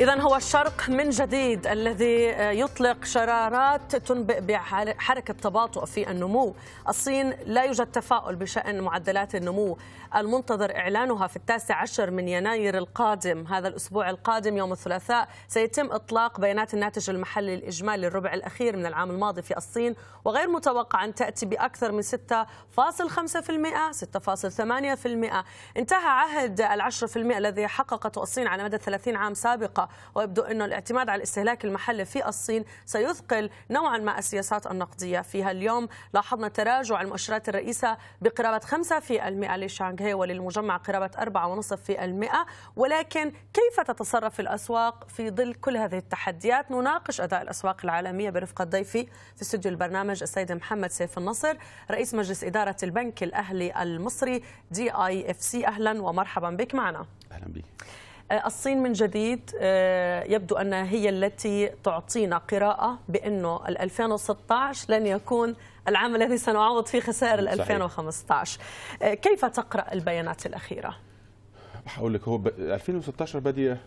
إذا هو الشرق من جديد الذي يطلق شرارات تنبئ بحركة تباطؤ في النمو الصين لا يوجد تفاؤل بشأن معدلات النمو المنتظر إعلانها في التاسع عشر من يناير القادم هذا الأسبوع القادم يوم الثلاثاء سيتم إطلاق بيانات الناتج المحلي الإجمالي للربع الأخير من العام الماضي في الصين وغير متوقع أن تأتي بأكثر من 6.5% 6.8% انتهى عهد العشر في المئة الذي حققته الصين على مدى 30 عام سابقة ويبدو أنه الاعتماد على الاستهلاك المحلي في الصين سيثقل نوعا ما السياسات النقدية فيها اليوم لاحظنا تراجع المؤشرات الرئيسة بقرابة 5% لشانغهاي وللمجمع قرابة 4.5% ولكن كيف تتصرف الأسواق في ظل كل هذه التحديات نناقش أداء الأسواق العالمية برفقة ضيفي في استوديو البرنامج السيد محمد سيف النصر رئيس مجلس إدارة البنك الأهلي المصري دي اي اف سي أهلا ومرحبا بك معنا أهلا بك آه، الصين من جديد آه، يبدو أنها هي التي تعطينا قراءة بأنه 2016 لن يكون العام الذي سنعوض فيه خسائر 2015 آه، كيف تقرأ البيانات الأخيرة؟ هقول لك هو 2016 بادية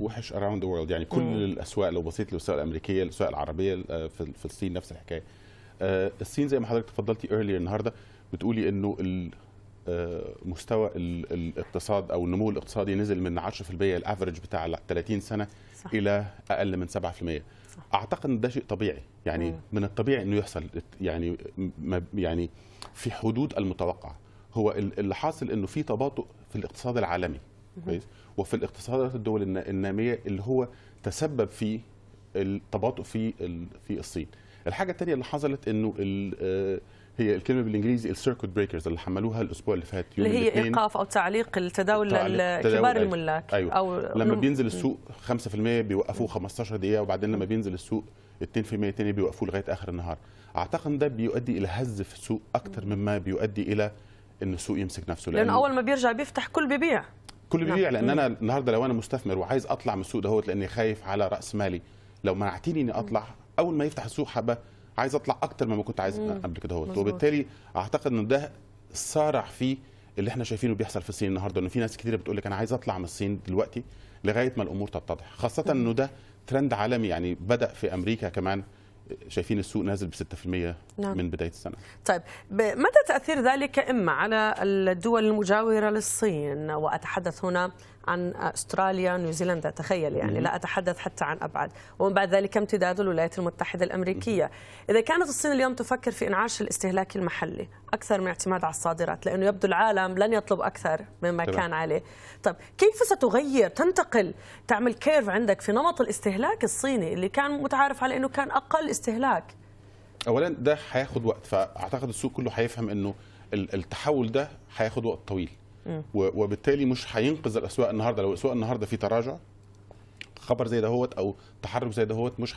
وحش اراوند ذا وورلد يعني كل مم. الاسواق لو بصيت للاسواق الامريكيه الاسواق العربيه في الصين نفس الحكايه الصين زي ما حضرتك تفضلتي ايرلي النهارده بتقولي انه مستوى الاقتصاد او النمو الاقتصادي نزل من 10% الافرج بتاع 30 سنه صح. الى اقل من 7% صح. اعتقد ان ده شيء طبيعي يعني مم. آه. من الطبيعي انه يحصل يعني يعني في حدود المتوقع هو اللي حاصل انه في تباطؤ في الاقتصاد العالمي كويس وفي الاقتصادات الدول الناميه اللي هو تسبب في التباطؤ في في الصين الحاجه الثانيه اللي حصلت انه آه، هي الكلمه بالانجليزي السيركت بريكرز اللي حملوها الاسبوع اللي فات يوم اللي هي ايقاف او تعليق التداول لكبار أيوة، الملاك أيوة. او لما بينزل السوق 5% بيوقفوه 15 دقيقه وبعدين لما بينزل السوق 2% ثاني بيوقفوه لغايه اخر النهار اعتقد ده بيؤدي الى هز في السوق اكثر مما بيؤدي الى ان السوق يمسك نفسه لانه, لأنه اول ما بيرجع بيفتح كل بيبيع كل بيبيع نعم. لان انا النهارده لو انا مستثمر وعايز اطلع من السوق دهوت لاني خايف على راس مالي لو منعتيني اني اطلع اول ما يفتح السوق حبه عايز اطلع اكتر مما كنت عايز قبل كده هوت وبالتالي اعتقد ان ده صارع فيه اللي احنا شايفينه بيحصل في الصين النهارده ان في ناس كتير بتقول لك انا عايز اطلع من الصين دلوقتي لغايه ما الامور تتضح خاصه انه ده ترند عالمي يعني بدا في امريكا كمان شايفين السوق نازل ب 6% نعم. من بدايه السنه. طيب متى تاثير ذلك اما على الدول المجاوره للصين واتحدث هنا عن استراليا نيوزيلندا تخيل يعني لا اتحدث حتى عن ابعد ومن بعد ذلك امتداد الولايات المتحده الامريكيه اذا كانت الصين اليوم تفكر في انعاش الاستهلاك المحلي اكثر من اعتماد على الصادرات لانه يبدو العالم لن يطلب اكثر مما طبعا. كان عليه طب كيف ستغير تنتقل تعمل كيرف عندك في نمط الاستهلاك الصيني اللي كان متعارف على انه كان اقل استهلاك اولا ده هياخد وقت فاعتقد السوق كله هيفهم انه التحول ده هياخد وقت طويل وبالتالي مش هينقذ الاسواق النهارده لو الاسواق النهارده في تراجع خبر زي دهوت او تحرك زي دهوت مش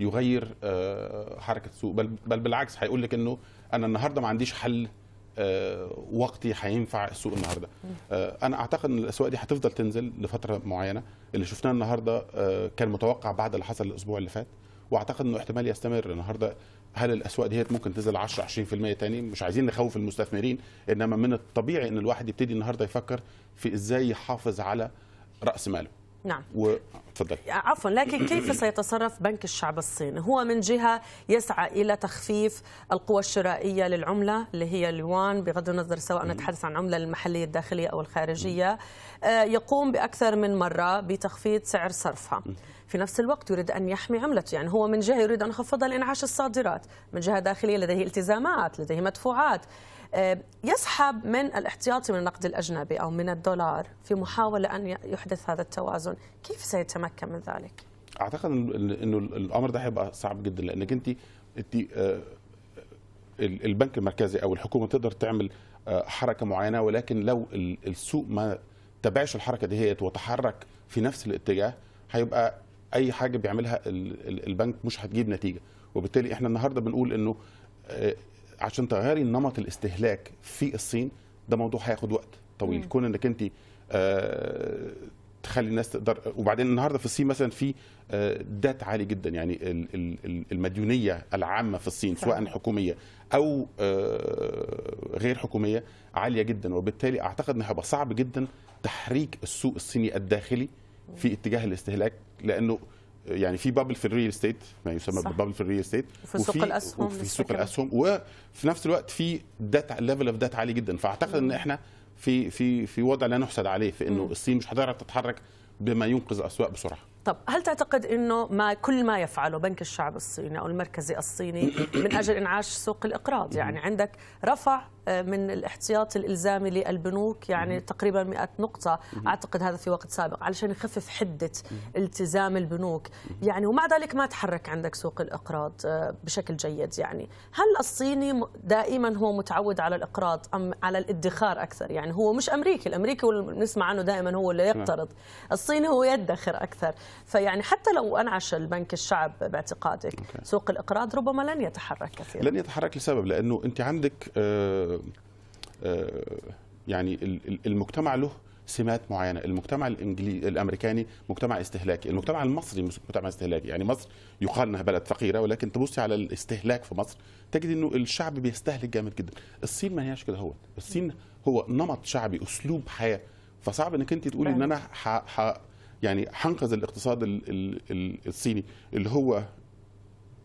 هيغير آه، حركه السوق بل, بل بالعكس هيقول لك انه انا النهارده ما عنديش حل آه، وقتي هينفع السوق النهارده آه، انا اعتقد ان الاسواق دي هتفضل تنزل لفتره معينه اللي شفناه النهارده كان متوقع بعد اللي حصل الاسبوع اللي فات واعتقد انه احتمال يستمر النهارده هل الاسواق ديت ممكن تنزل 10 20% تاني مش عايزين نخوف المستثمرين انما من الطبيعي ان الواحد يبتدي النهارده يفكر في ازاي يحافظ على راس ماله نعم و... تفضل عفوا لكن كيف سيتصرف بنك الشعب الصيني هو من جهة يسعى إلى تخفيف القوى الشرائية للعملة اللي هي اليوان بغض النظر سواء نتحدث عن العملة المحلية الداخلية أو الخارجية آه، يقوم بأكثر من مرة بتخفيض سعر صرفها في نفس الوقت يريد أن يحمي عملته يعني هو من جهة يريد أن يخفضها لإنعاش الصادرات من جهة داخلية لديه التزامات لديه مدفوعات آه، يسحب من الاحتياطي من النقد الأجنبي أو من الدولار في محاولة أن يحدث هذا التوازن كيف سيتمكن من ذلك؟ أعتقد أنه الأمر ده هيبقى صعب جدا لأنك أنت أنت آه، البنك المركزي أو الحكومة تقدر تعمل آه، حركة معينة ولكن لو السوق ما تبعش الحركة دهيت وتحرك في نفس الاتجاه هيبقى أي حاجة بيعملها البنك مش هتجيب نتيجة وبالتالي احنا النهارده بنقول انه عشان تغيري نمط الاستهلاك في الصين ده موضوع هياخد وقت طويل كون انك انت آه، تخلي الناس تقدر وبعدين النهارده في الصين مثلا في آه، دات عالي جدا يعني المديونيه العامه في الصين سواء حكوميه او آه، غير حكوميه عاليه جدا وبالتالي اعتقد ان هيبقى صعب جدا تحريك السوق الصيني الداخلي في اتجاه الاستهلاك لانه يعني في بابل في الريل استيت ما يسمى بابل في الريل استيت وفي سوق الاسهم وفي سوق الاسهم وفي نفس الوقت في داتا ليفل اوف داتا عالي جدا فاعتقد ان احنا في في في وضع لا نحسد عليه في انه الصين مش هتعرف تتحرك بما ينقذ الاسواق بسرعه طب هل تعتقد انه ما كل ما يفعله بنك الشعب الصيني او المركزي الصيني من اجل انعاش سوق الاقراض يعني عندك رفع من الاحتياط الالزامي للبنوك يعني تقريبا 100 نقطه اعتقد هذا في وقت سابق علشان يخفف حده التزام البنوك يعني ومع ذلك ما تحرك عندك سوق الاقراض آه، بشكل جيد يعني هل الصيني دائما هو متعود على الاقراض ام على الادخار اكثر يعني هو مش امريكي الامريكي نسمع عنه دائما هو اللي نعم. يقترض الصيني هو يدخر اكثر فيعني حتى لو انعش البنك الشعب باعتقادك سوق الاقراض ربما لن يتحرك كثيرا لن يتحرك لسبب لانه انت عندك آه، آه، يعني المجتمع له سمات معينه المجتمع الانجليزي الامريكاني مجتمع استهلاكي المجتمع المصري مجتمع استهلاكي يعني مصر يقال انها بلد فقيره ولكن تبصي على الاستهلاك في مصر تجد انه الشعب بيستهلك جامد جدا الصين ما هياش كده هو الصين هو نمط شعبي اسلوب حياه فصعب انك انت تقولي ان انا ح... ح... يعني هنقذ الاقتصاد ال... ال... الصيني اللي هو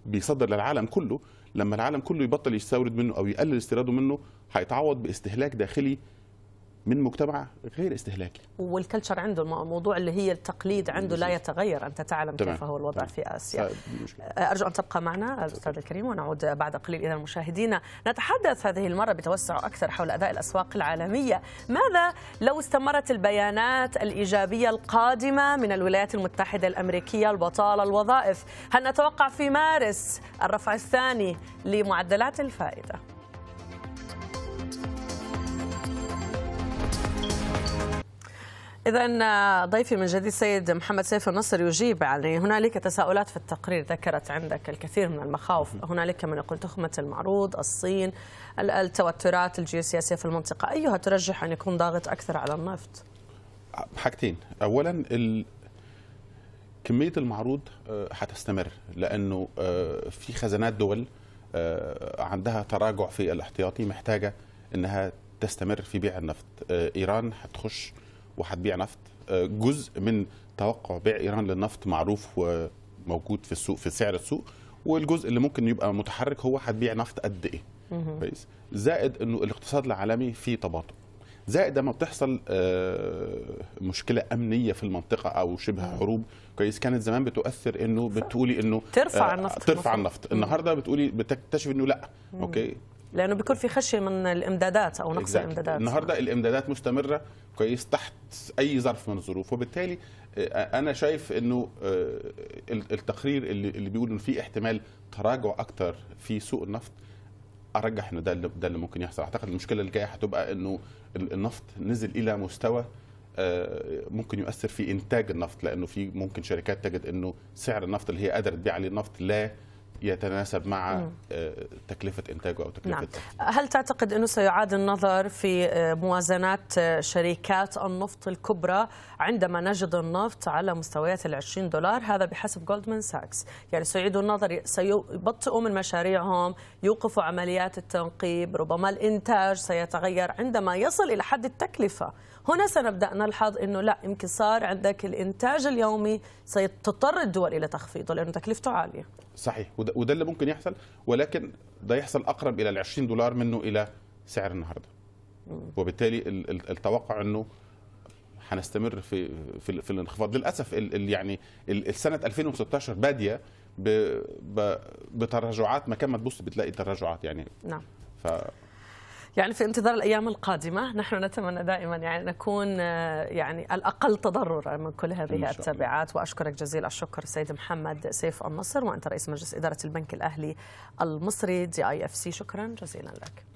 بيصدر للعالم كله لما العالم كله يبطل يستورد منه او يقلل استيراده منه هيتعوض باستهلاك داخلي من مجتمع غير استهلاكي والكلتشر عنده موضوع اللي هي التقليد عنده لا يتغير انت تعلم كيف هو الوضع في اسيا آه، ارجو ان تبقى معنا الاستاذ الكريم ونعود بعد قليل الى المشاهدين نتحدث هذه المره بتوسع اكثر حول اداء الاسواق العالميه ماذا لو استمرت البيانات الايجابيه القادمه من الولايات المتحده الامريكيه البطاله الوظائف هل نتوقع في مارس الرفع الثاني لمعدلات الفائده إذا ضيفي من جديد سيد محمد سيف النصر يجيب يعني هنالك تساؤلات في التقرير ذكرت عندك الكثير من المخاوف هنالك من يقول تخمة المعروض الصين التوترات الجيوسياسية في المنطقة أيها ترجح أن يكون ضاغط أكثر على النفط؟ حاجتين أولا ال... كمية المعروض هتستمر آه، لأنه آه، في خزانات دول آه، عندها تراجع في الاحتياطي محتاجة أنها تستمر في بيع النفط إيران هتخش وهتبيع نفط آه، جزء من توقع بيع ايران للنفط معروف وموجود في السوق في سعر السوق والجزء اللي ممكن يبقى متحرك هو هتبيع نفط قد ايه كويس زائد انه الاقتصاد العالمي فيه تباطؤ زائد لما بتحصل آه، مشكله امنيه في المنطقه او شبه حروب كويس كانت زمان بتؤثر انه بتقولي انه ترفع آه، النفط ترفع النفط النهارده بتقولي بتكتشف انه لا اوكي لانه بيكون في خشيه من الامدادات او نقص exactly. الامدادات النهارده الامدادات مستمره كويس تحت اي ظرف من الظروف وبالتالي آه، انا شايف انه آه، التقرير اللي بيقول انه في احتمال تراجع اكتر في سوق النفط ارجح انه ده ده اللي ممكن يحصل اعتقد المشكله اللي جايه هتبقى انه النفط نزل الى مستوى آه، ممكن يؤثر في انتاج النفط لانه في ممكن شركات تجد انه سعر النفط اللي هي قادره تبيع عليه النفط لا يتناسب مع آه، تكلفه انتاجه او تكلفه نعم. هل تعتقد انه سيعاد النظر في آه، موازنات آه، شركات النفط الكبرى عندما نجد النفط على مستويات ال 20 دولار هذا بحسب جولدمان ساكس يعني سيعيدوا النظر سيبطئوا من مشاريعهم يوقفوا عمليات التنقيب ربما الانتاج سيتغير عندما يصل الى حد التكلفه هنا سنبدأ نلحظ أنه لا يمكن صار عندك الإنتاج اليومي ستضطر الدول إلى تخفيضه لأنه تكلفته عالية صحيح وده, وده اللي ممكن يحصل ولكن ده يحصل أقرب إلى ال 20 دولار منه إلى سعر النهاردة وبالتالي التوقع أنه هنستمر في في, في الانخفاض للاسف الـ الـ يعني السنه 2016 باديه بتراجعات مكان ما تبص بتلاقي تراجعات يعني نعم ف... يعني في انتظار الايام القادمه نحن نتمنى دائما يعني نكون آه، يعني الاقل تضررا من كل هذه التبعات واشكرك جزيل الشكر سيد محمد سيف النصر وانت رئيس مجلس اداره البنك الاهلي المصري دي اي اف سي شكرا جزيلا لك